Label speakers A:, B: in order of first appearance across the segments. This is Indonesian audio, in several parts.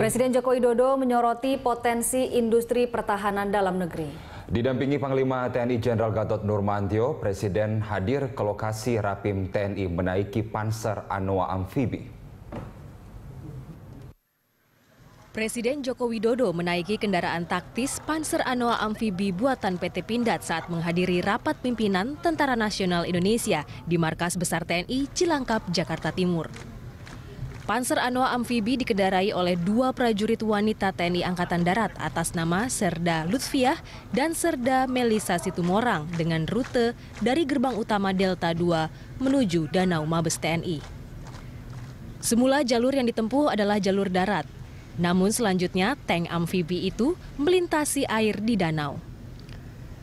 A: Iya. Presiden
B: Joko Widodo menyoroti potensi industri pertahanan dalam negeri.
A: Didampingi Panglima TNI Jenderal Gatot Nurmantio, Presiden hadir ke lokasi Rapim TNI menaiki Panser Anoa Amfibi.
B: Presiden Joko Widodo menaiki kendaraan taktis Panser Anoa Amfibi buatan PT Pindad saat menghadiri rapat pimpinan Tentara Nasional Indonesia di Markas Besar TNI Cilangkap, Jakarta Timur. Panser Anoa Amfibi dikendarai oleh dua prajurit wanita TNI Angkatan Darat atas nama Serda Lutfiah dan Serda Melisa Situmorang dengan rute dari gerbang utama Delta 2 menuju Danau Mabes TNI. Semula jalur yang ditempuh adalah jalur darat, namun selanjutnya tank amfibi itu melintasi air di danau.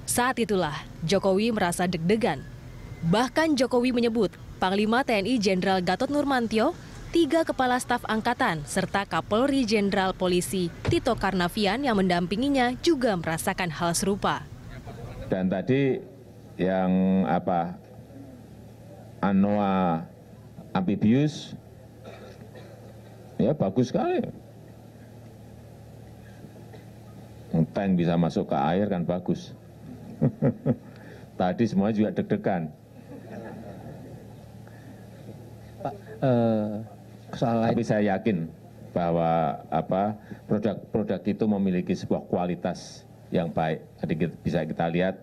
B: Saat itulah Jokowi merasa deg-degan. Bahkan Jokowi menyebut Panglima TNI Jenderal Gatot Nurmantio tiga kepala staf angkatan serta Kapolri Jenderal Polisi Tito Karnavian yang mendampinginya juga merasakan hal serupa.
A: Dan tadi yang apa Anoa amphibius ya bagus sekali. Tank bisa masuk ke air kan bagus. tadi semua juga deg-degan. Pak, eh, tapi saya yakin bahwa apa produk-produk itu memiliki sebuah kualitas yang baik tadi bisa kita lihat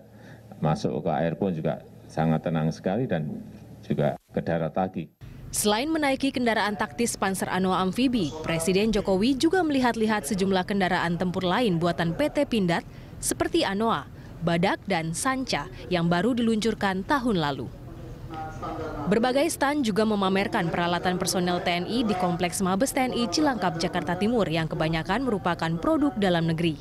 A: masuk ke air pun juga sangat tenang sekali dan juga ke darat lagi.
B: Selain menaiki kendaraan taktis Panzer Anoa Amfibi, Presiden Jokowi juga melihat-lihat sejumlah kendaraan tempur lain buatan PT Pindad seperti Anoa, Badak, dan Sanca yang baru diluncurkan tahun lalu. Berbagai stan juga memamerkan peralatan personel TNI di Kompleks Mabes TNI Cilangkap, Jakarta Timur yang kebanyakan merupakan produk dalam negeri.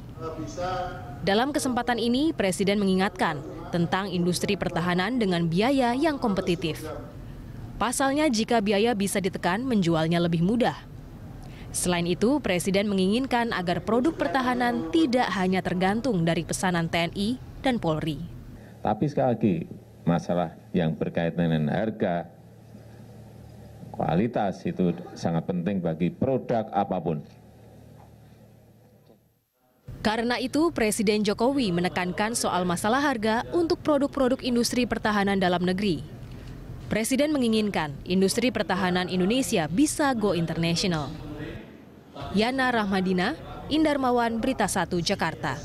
B: Dalam kesempatan ini, Presiden mengingatkan tentang industri pertahanan dengan biaya yang kompetitif. Pasalnya jika biaya bisa ditekan, menjualnya lebih mudah. Selain itu, Presiden menginginkan agar produk pertahanan tidak hanya tergantung dari pesanan TNI dan Polri.
A: Tapi sekali lagi, masalah yang berkaitan dengan harga, kualitas itu sangat penting bagi produk apapun.
B: Karena itu, Presiden Jokowi menekankan soal masalah harga untuk produk-produk industri pertahanan dalam negeri. Presiden menginginkan industri pertahanan Indonesia bisa go international. Yana Rahmadina, Indarmawan, Berita 1, Jakarta.